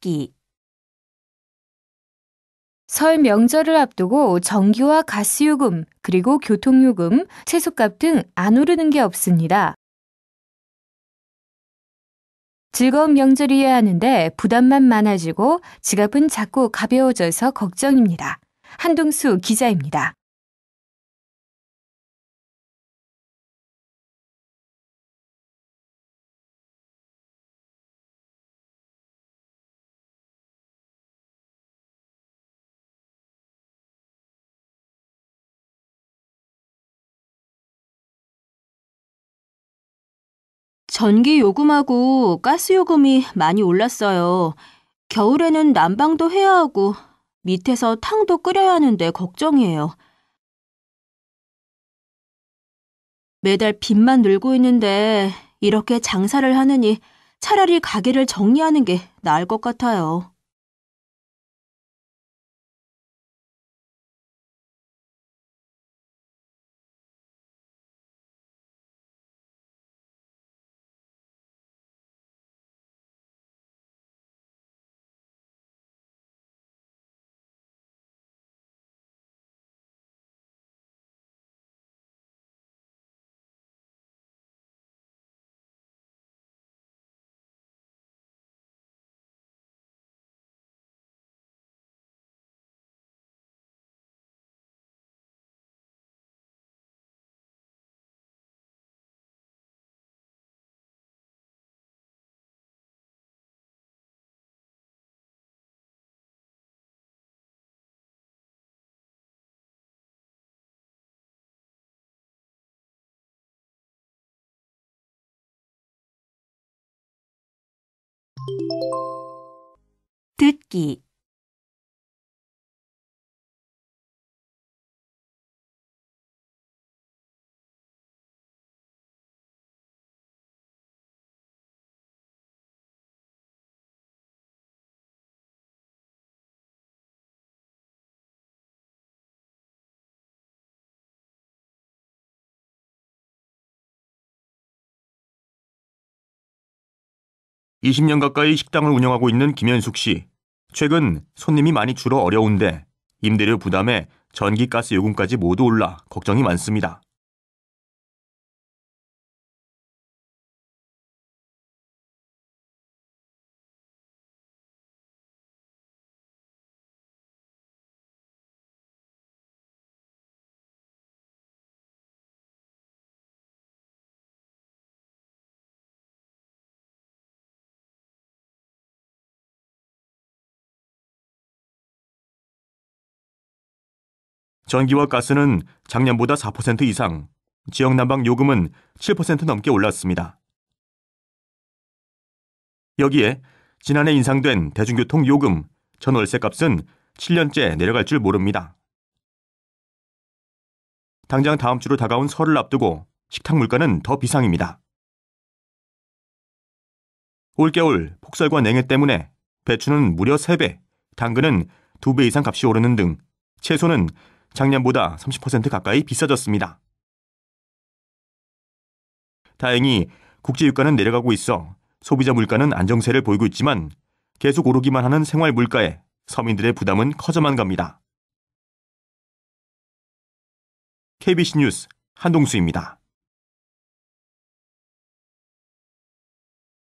찾기 설 명절을 앞두고 전기와 가스요금, 그리고 교통요금, 채소값 등 안 오르는 게 없습니다. 즐거운 명절이어야 하는데 부담만 많아지고 지갑은 자꾸 가벼워져서 걱정입니다. 한동수 기자입니다. 전기 요금하고 가스 요금이 많이 올랐어요. 겨울에는 난방도 해야 하고 밑에서 탕도 끓여야 하는데 걱정이에요. 매달 빚만 늘고 있는데 이렇게 장사를 하느니 차라리 가게를 정리하는 게 나을 것 같아요. トゥッキー 20년 가까이 식당을 운영하고 있는 김현숙 씨. 최근 손님이 많이 줄어 어려운데 임대료 부담에 전기가스 요금까지 모두 올라 걱정이 많습니다. 전기와 가스는 작년보다 4% 이상, 지역 난방 요금은 7% 넘게 올랐습니다. 여기에 지난해 인상된 대중교통 요금, 전월세 값은 7년째 내려갈 줄 모릅니다. 당장 다음 주로 다가온 설을 앞두고 식탁 물가는 더 비상입니다. 올겨울 폭설과 냉해 때문에 배추는 무려 3배, 당근은 2배 이상 값이 오르는 등 채소는 작년보다 30% 가까이 비싸졌습니다. 다행히 국제유가는 내려가고 있어 소비자 물가는 안정세를 보이고 있지만 계속 오르기만 하는 생활 물가에 서민들의 부담은 커져만 갑니다. KBC 뉴스 한동수입니다.